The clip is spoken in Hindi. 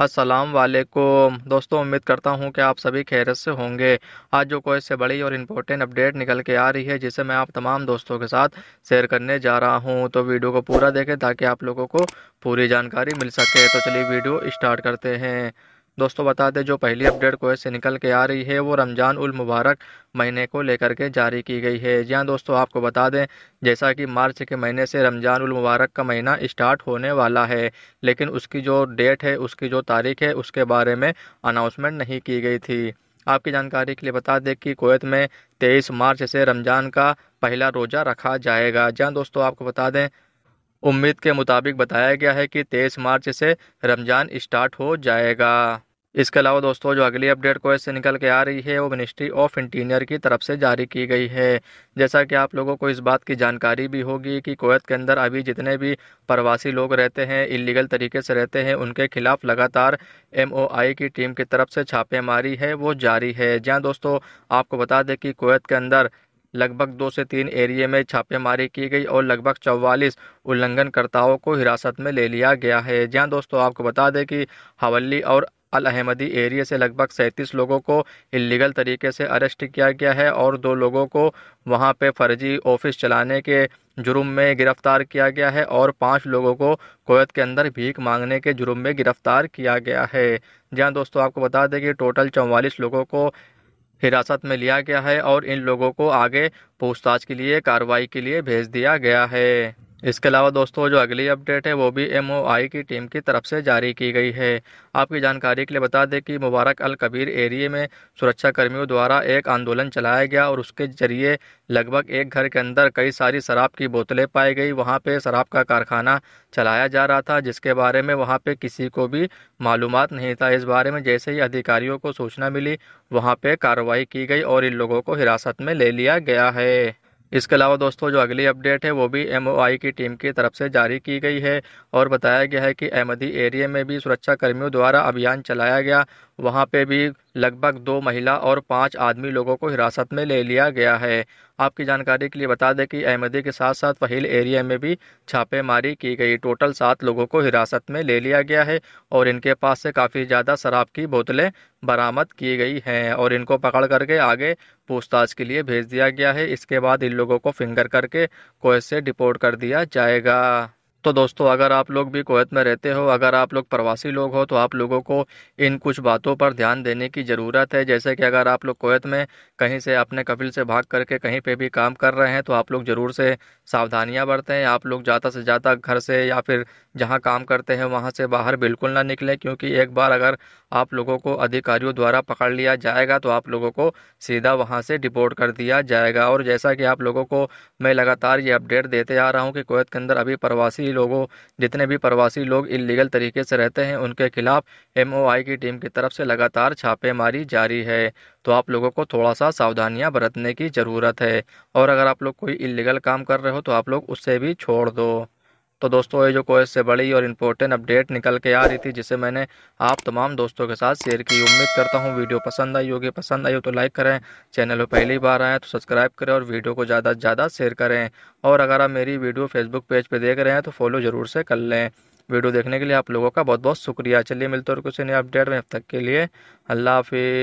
अस्सलाम वालेकुम दोस्तों उम्मीद करता हूँ कि आप सभी खैरत से होंगे आज जो कोई से बड़ी और इम्पोर्टेंट अपडेट निकल के आ रही है जिसे मैं आप तमाम दोस्तों के साथ शेयर करने जा रहा हूँ तो वीडियो को पूरा देखें ताकि आप लोगों को पूरी जानकारी मिल सके तो चलिए वीडियो स्टार्ट करते हैं दोस्तों बता दें जो पहली अपडेट कोयत से निकल के आ रही है वो रमज़ान उल मुबारक महीने को लेकर के जारी की गई है जी हाँ दोस्तों आपको बता दें जैसा कि मार्च के महीने से रमज़ान उल मुबारक का महीना स्टार्ट होने वाला है लेकिन उसकी जो डेट है उसकी जो तारीख है उसके बारे में अनाउंसमेंट नहीं की गई थी आपकी जानकारी के लिए बता दें कि कोवैत में तेईस मार्च से रमज़ान का पहला रोज़ा रखा जाएगा जहाँ दोस्तों आपको बता दें उम्मीद के मुताबिक बताया गया है कि तेईस मार्च से रमज़ान स्टार्ट हो जाएगा इसके अलावा दोस्तों जो अगली अपडेट कोएस से निकल के आ रही है वो मिनिस्ट्री ऑफ इंटीरियर की तरफ से जारी की गई है जैसा कि आप लोगों को इस बात की जानकारी भी होगी कि कोवैत के अंदर अभी जितने भी प्रवासी लोग रहते हैं इलीगल तरीके से रहते हैं उनके खिलाफ लगातार एम की टीम की तरफ से छापेमारी है वो जारी है जहाँ दोस्तों आपको बता दें कि कोवैत के अंदर लगभग दो से तीन एरिए में छापेमारी की गई और लगभग चौवालीस उल्लंघनकर्ताओं को हिरासत में ले लिया गया है जहां दोस्तों आपको बता दें कि हवली और अल अहमदी एरिया से लगभग सैंतीस लोगों को इलीगल तरीके से अरेस्ट किया गया है और दो लोगों को वहाँ पे फर्जी ऑफिस चलाने के जुर्म में गिरफ्तार किया गया है और पाँच लोगों को कोयत के अंदर भीख मांगने के जुर्म में गिरफ्तार किया गया है जहाँ दोस्तों आपको बता दें कि टोटल चौवालीस लोगों को हिरासत में लिया गया है और इन लोगों को आगे पूछताछ के लिए कार्रवाई के लिए भेज दिया गया है इसके अलावा दोस्तों जो अगली अपडेट है वो भी एमओआई की टीम की तरफ से जारी की गई है आपकी जानकारी के लिए बता दें कि मुबारक अल कबीर एरिए में सुरक्षा कर्मियों द्वारा एक आंदोलन चलाया गया और उसके जरिए लगभग एक घर के अंदर कई सारी शराब की बोतलें पाई गई वहाँ पे शराब का कारखाना चलाया जा रहा था जिसके बारे में वहाँ पर किसी को भी मालूम नहीं था इस बारे में जैसे ही अधिकारियों को सूचना मिली वहाँ पर कार्रवाई की गई और इन लोगों को हिरासत में ले लिया गया है इसके अलावा दोस्तों जो अगली अपडेट है वो भी एम की टीम की तरफ से जारी की गई है और बताया गया है कि अहमदी एरिया में भी सुरक्षा कर्मियों द्वारा अभियान चलाया गया वहाँ पे भी लगभग दो महिला और पांच आदमी लोगों को हिरासत में ले लिया गया है आपकी जानकारी के लिए बता दें कि अहमदी के साथ साथ वहील एरिया में भी छापेमारी की गई टोटल सात लोगों को हिरासत में ले लिया गया है और इनके पास से काफ़ी ज़्यादा शराब की बोतलें बरामद की गई हैं और इनको पकड़ करके आगे पूछताछ के लिए भेज दिया गया है इसके बाद इन लोगों को फिंगर करके कोयत से डिपोर्ट कर दिया जाएगा तो दोस्तों अगर आप लोग भी कोवैत में रहते हो अगर आप लोग प्रवासी लोग हो तो आप लोगों को इन कुछ बातों पर ध्यान देने की ज़रूरत है जैसे कि अगर आप लोग कोवैत में कहीं से अपने कफिल से भाग करके कहीं पे भी काम कर रहे हैं तो आप लोग ज़रूर से सावधानियां बरतें आप लोग ज़्यादा से ज़्यादा घर से या फिर जहाँ काम करते हैं वहाँ से बाहर बिल्कुल ना निकलें क्योंकि एक बार अगर आप लोगों को अधिकारियों द्वारा पकड़ लिया जाएगा तो आप लोगों को सीधा वहाँ से डिपोर्ट कर दिया जाएगा और जैसा कि आप लोगों को मैं लगातार ये अपडेट देते आ रहा हूँ कि कोवैत के अंदर अभी प्रवासी सभी लोगों जितने भी प्रवासी लोग इलीगल तरीके से रहते हैं उनके खिलाफ एमओआई की टीम की तरफ से लगातार छापेमारी जारी है तो आप लोगों को थोड़ा सा सावधानियां बरतने की ज़रूरत है और अगर आप लोग कोई इलीगल काम कर रहे हो तो आप लोग उससे भी छोड़ दो तो दोस्तों ये जो कोई से बड़ी और इम्पोर्टेंट अपडेट निकल के आ रही थी जिसे मैंने आप तमाम दोस्तों के साथ शेयर की उम्मीद करता हूँ वीडियो पसंद आई होगी पसंद आई हो तो लाइक करें चैनल पर पहली बार आएँ तो सब्सक्राइब करें और वीडियो को ज़्यादा से ज़्यादा शेयर करें और अगर आप मेरी वीडियो फेसबुक पेज पर देख रहे हैं तो फॉलो ज़रूर से कर लें वीडियो देखने के लिए आप लोगों का बहुत बहुत शुक्रिया चलिए मिलते और कुछ नए अपडेट में अब तक के लिए अल्लाह हाफिज़